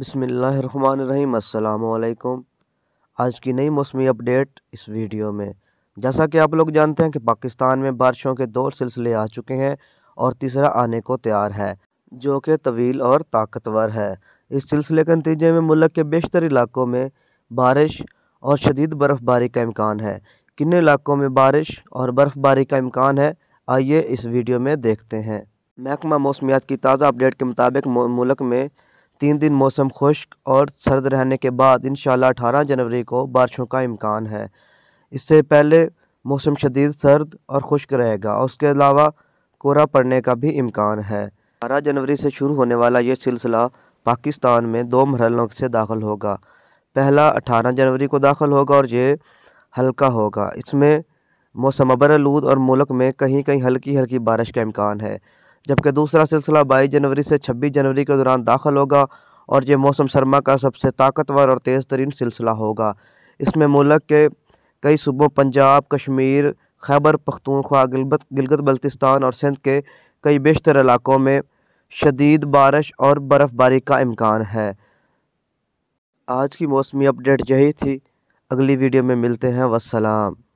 बिसमीम अल्लाम आज की नई मौसमी अपडेट इस वीडियो में जैसा कि आप लोग जानते हैं कि पाकिस्तान में बारिशों के दो सिलसिले आ चुके हैं और तीसरा आने को तैयार है जो कि तवील और ताकतवर है इस सिलसिले के नतीजे में मुल्क के बेशतर इलाकों में बारिश और शदीद बर्फ़बारी का इम्कान है किन इलाकों में बारिश और बर्फ़बारी का इम्कान है आइए इस वीडियो में देखते हैं महकमा मौसमियात की ताज़ा अपडेट के मुताबिक मुल्क में तीन दिन मौसम खुश्क और सर्द रहने के बाद इन अठारह जनवरी को बारिशों का इम्कान है इससे पहले मौसम शदीद सर्द और खुश्क रहेगा और उसके अलावा कोहरा पड़ने का भी इम्कान है अठारह जनवरी से शुरू होने वाला ये सिलसिला पाकिस्तान में दो मरलों से दाखिल होगा पहला अठारह जनवरी को दाखिल होगा और ये हल्का होगा इसमें मौसम अबरलूद और मुल्क में कहीं कहीं हल्की हल्की बारिश का इम्कान है जबकि दूसरा सिलसिला बाईस जनवरी से छब्बीस जनवरी के दौरान दाखिल होगा और ये मौसम सरमा का सबसे ताकतवर और तेज़ तरीन सिलसिला होगा इसमें मुल्क के कई सूबों पंजाब कश्मीर खैबर पख्तूनख्वा गिलबत गिलगत बल्तिस्तान और सिंध के कई बेशतर इलाकों में शदीद बारिश और बर्फ़बारी का इम्कान है आज की मौसमी अपडेट यही थी अगली वीडियो में मिलते हैं वसलाम